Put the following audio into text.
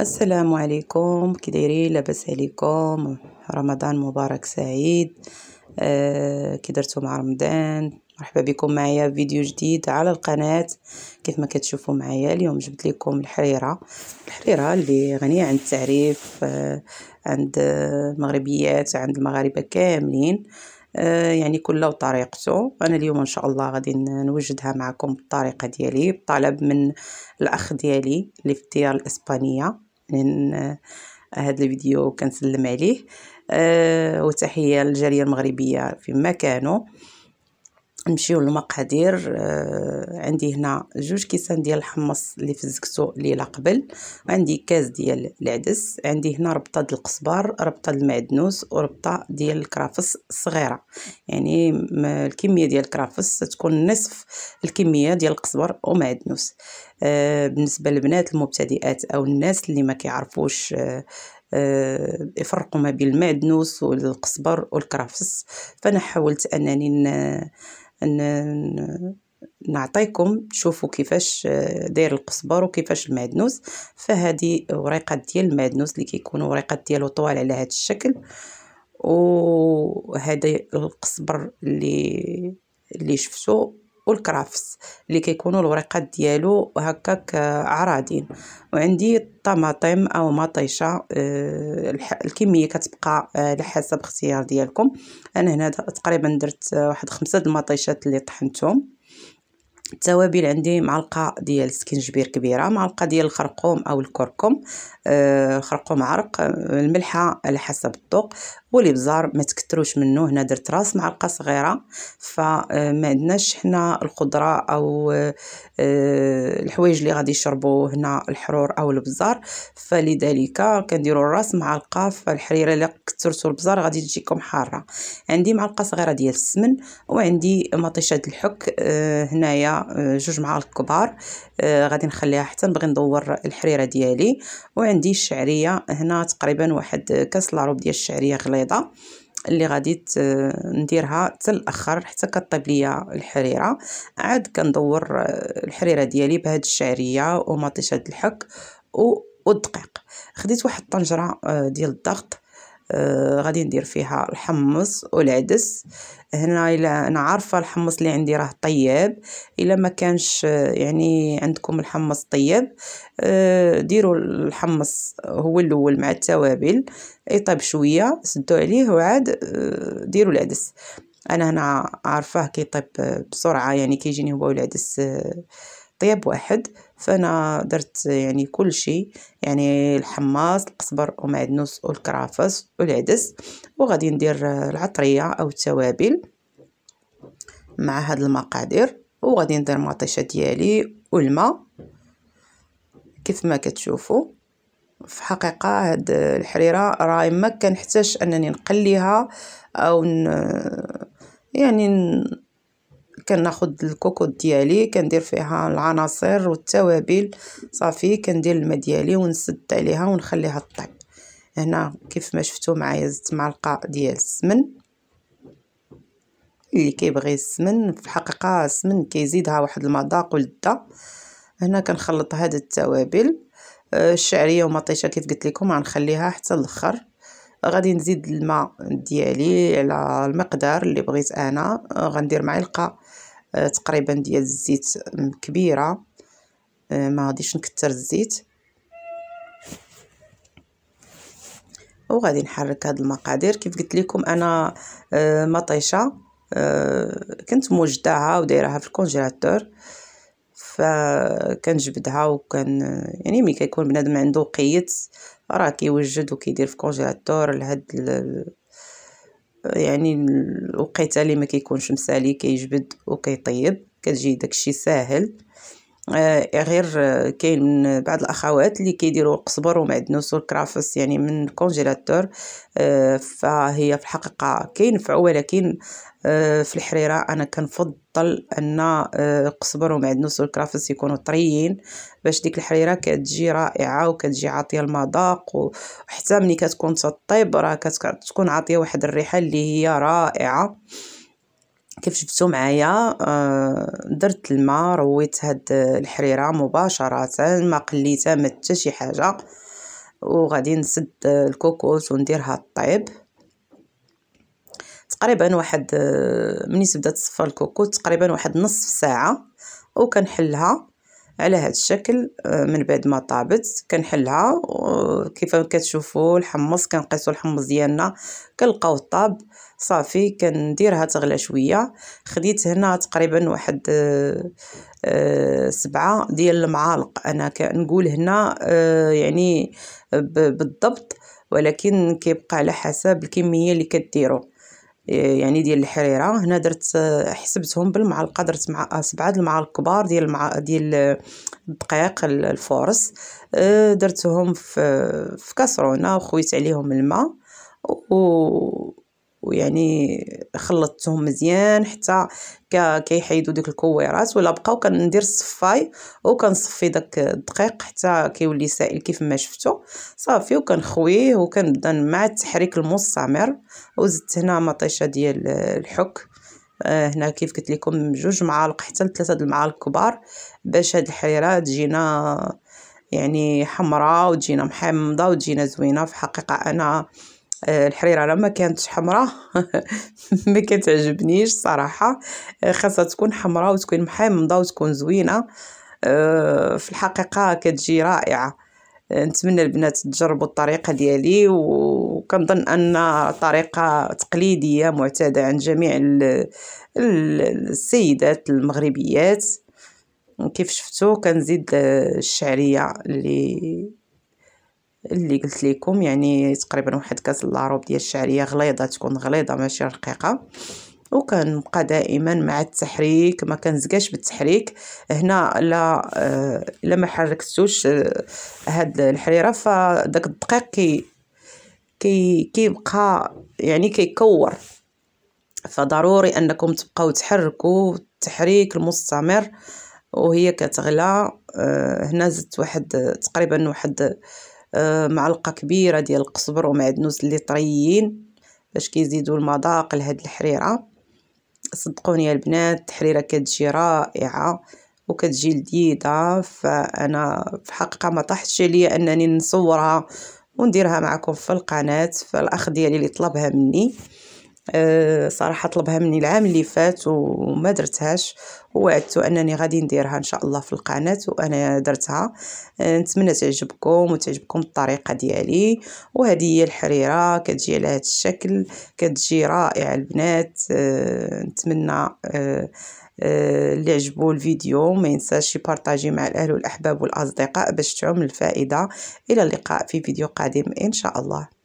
السلام عليكم كي دايرين لاباس عليكم رمضان مبارك سعيد آه كي درتو مع رمضان مرحبا بكم معايا فيديو جديد على القناه كيف ما كتشوفوا معايا اليوم جبت لكم الحريره الحريره اللي غنيه عن التعريف آه عند المغربيات عند المغاربه كاملين آه، يعني كله وطريقته انا اليوم ان شاء الله غادي نوجدها معكم بالطريقه ديالي بطلب من الاخ ديالي اللي في الديار الاسبانيه من هذا آه، الفيديو كنسلم عليه أه وتحيه للجاليه المغربيه فيما كانوا نمشيو للمقادير آه عندي هنا جوج كيسان ديال الحمص اللي فزكتو ليله قبل عندي كاس ديال العدس عندي هنا ربطه ديال القزبر ربطه ديال المعدنوس وربطه ديال الكرافس الصغيره يعني الكميه ديال الكرافس تكون نصف الكميه ديال القزبر ومعدنوس آه بالنسبه للبنات المبتدئات او الناس اللي ما كيعرفوش آه, آه، يفرقوا ما بين المعدنوس والقزبر والكرافس فانا حاولت انني نعطيكم تشوفوا كيفاش داير القصبر وكيفاش المعدنوس فهذه وريقه ديال المعدنوس اللي كيكونوا وريقات ديالو طوال على هذا الشكل وهذا القصبر اللي اللي شفتو والكرافس اللي كيكونوا الوريقات ديالو هكاك آه، عراضين وعندي الطماطم او مطيشه آه، الكميه كتبقى آه، على حسب اختيار ديالكم انا هنا تقريبا درت واحد خمسة د المطيشات اللي طحنتهم التوابل عندي معلقه ديال سكنجبير كبيره معلقه ديال الخرقوم او الكركم آه الخرقوم عرق آه، الملحه على حسب الذوق والابزار ما تكتروش منه هنا درت راس معلقه صغيره فما آه، عندناش حنا الخضره او آه, آه، الحوايج اللي غادي يشربوا هنا الحرور او البزار فلذلك كنديروا الراس معلقه فالحريره اللي كثرتوا البزار غادي تجيكم حاره عندي معلقه صغيره ديال السمن وعندي مطيشه الحك آه هنايا جوج معالق كبار آه، غادي نخليها حتى نبغي ندور الحريره ديالي وعندي الشعريه هنا تقريبا واحد كاس لاروب ديال الشعريه غليظه اللي غادي نديرها حتى الاخر حتى كطيب ليا الحريره عاد كندور آه، الحريره ديالي بهاد الشعريه ومطيشه الحك و والدقيق خديت واحد الطنجره آه، ديال الضغط آه، غادي ندير فيها الحمص والعدس هنا الا انا عارفه الحمص اللي عندي راه طياب الا ما كانش آه، يعني عندكم الحمص طياب آه، ديروا الحمص هو الاول مع التوابل يطيب شويه سدوا عليه وعاد ديروا العدس انا هنا عارفاه كيطيب بسرعه يعني كيجيني هو العدس آه طياب واحد فانا درت يعني كل شيء يعني الحماص القزبر ومعدنوس والكرافس والعدس وغادي ندير العطريه او التوابل مع هاد المقادير وغادي ندير مطيشه ديالي والماء كيف ما كتشوفوا في حقيقة هاد الحريرة راه ما كنحتاج انني نقليها او ن... يعني كناخد الكوكوط ديالي كندير فيها العناصر والتوابل صافي كندير الماء ديالي ونسد عليها ونخليها طيب هنا كيف ما شفتوا معايا زدت معلقه ديال السمن اللي كيبغي السمن في الحقيقه السمن كيزيدها واحد المذاق ولذة هنا كنخلط هاد التوابل آه، الشعريه ومطيشه كيف قلت لكم غنخليها حتى الاخر غادي نزيد الماء ديالي على المقدار اللي بغيت انا آه، غندير معلقه آه، تقريبا ديال الزيت كبيره آه، ما غاديش نكثر الزيت وغادي نحرك هاد المقادير كيف قلت لكم انا مطيشه كنت موجداها ودايراها في الكونجيلاتور فكنجبدها وكان يعني ملي كيكون بنادم عنده قيت راه كيوجد وكيدير في كونجيلاتور لهاد يعني الوقيته اللي ما كيكونش مسالي كيجبد وكيطيب كتجي داكشي ساهل آه، غير آه، كاين بعض الاخوات اللي كيديروا القزبر ومعدنوس والكرافس يعني من الكونجيلاتور آه، فهي في الحقيقه كينفعوا ولكن في الحريره انا كنفضل ان القزبر ومعدنوس والكرافس يكونوا طريين باش ديك الحريره كتجي رائعه وكتجي عاطيه المذاق وحتى ملي كتكون تطيب راه كتكون عاطيه واحد الريحه اللي هي رائعه كيف شفتو معايا آه، درت الماء رويت هاد الحريره مباشره ما قليتها ما حتى شي حاجه وغادي نسد الكوكوس ونديرها طيب تقريبا واحد آه، ملي تبدا تصفر الكوكوت تقريبا واحد نصف ساعه وكنحلها على هذا الشكل آه، من بعد ما طابت كنحلها كيف كتشوفوا الحمص كنقيسوا الحمص ديالنا كنلقاو طاب صافي كنديرها تغلى شويه خديت هنا تقريبا واحد آه، آه، سبعة ديال المعالق انا كنقول هنا يعني بالضبط ولكن كيبقى على حسب الكميه اللي كديروا يعني ديال الحريره هنا درت حسبتهم بالمعلقه درت مع سبعه المعالق كبار ديال المع... ديال الدقيق الفورس أه، درتهم في في كاسرونه وخويت عليهم الماء و ويعني خلطتهم مزيان حتى كيحيدوا ديك الكويرات ولا بقاو كندير الصفاي وكنصفي داك الدقيق حتى كيولي سائل كيف ما شفتو صافي وكنخويه وكنبدا مع التحريك المستمر وزدت هنا مطيشه ديال الحك آه، هنا كيف قلت لكم جوج معالق حتى لثلاثه د المعالق كبار باش هاد الحريره تجينا يعني حمراء وتجينا محمضه وتجينا زوينه في حقيقه انا آه، الحريره لما كانت حمراء ما كتعجبنيش صراحه آه، خاصها تكون حمراء وتكون محمضه وتكون زوينه آه، في الحقيقه كتجي رائعه نتمنى البنات تجربوا الطريقه ديالي وكنظن ان طريقه تقليديه معتاده عند جميع السيدات المغربيات كيف شفتوا كنزيد الشعريه اللي اللي قلت لكم يعني تقريبا واحد كاس لاروب ديال الشعريه غليظه تكون غليظه ماشي رقيقه وكنبقى دائما مع التحريك ما كنزقاش بالتحريك هنا لا آه لا ما حركتوش آه، هاد الحريره فداك الدقيق كي كي كيبقى يعني كيكور فضروري انكم تبقاو تحركوا التحريك المستمر وهي كتغلى آه هنا زدت واحد تقريبا واحد آه، معلقه كبيره ديال القزبر ومعدنوس اللي طريين باش كيزيدوا المذاق لهاد الحريره صدقوني البنات الحريره كتجي رائعه وكتجي لذيذه فانا في الحقيقه ما طاحتش ليا انني نصورها ونديرها معكم في القناه فالاخ ديالي اللي طلبها مني آه، صراحه طلبها مني العام اللي فات وما درتهاش ووعدت انني غادي نديرها ان شاء الله في القناه وانا درتها آه، نتمنى تعجبكم وتعجبكم الطريقه ديالي وهذه هي الحريره كتجي على هذا الشكل كتجي رائعه البنات آه، نتمنى اللي عجبو الفيديو ما ينساش يبارطاجي مع الاهل والاحباب والاصدقاء باش تعم الفائده الى اللقاء في فيديو قادم ان شاء الله